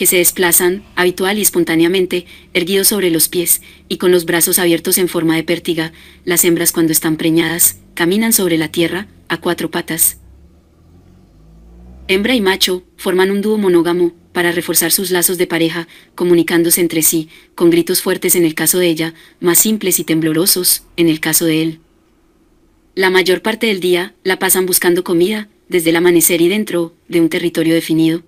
que se desplazan, habitual y espontáneamente, erguidos sobre los pies y con los brazos abiertos en forma de pértiga, las hembras cuando están preñadas, caminan sobre la tierra, a cuatro patas. Hembra y macho forman un dúo monógamo para reforzar sus lazos de pareja, comunicándose entre sí, con gritos fuertes en el caso de ella, más simples y temblorosos en el caso de él. La mayor parte del día la pasan buscando comida, desde el amanecer y dentro de un territorio definido.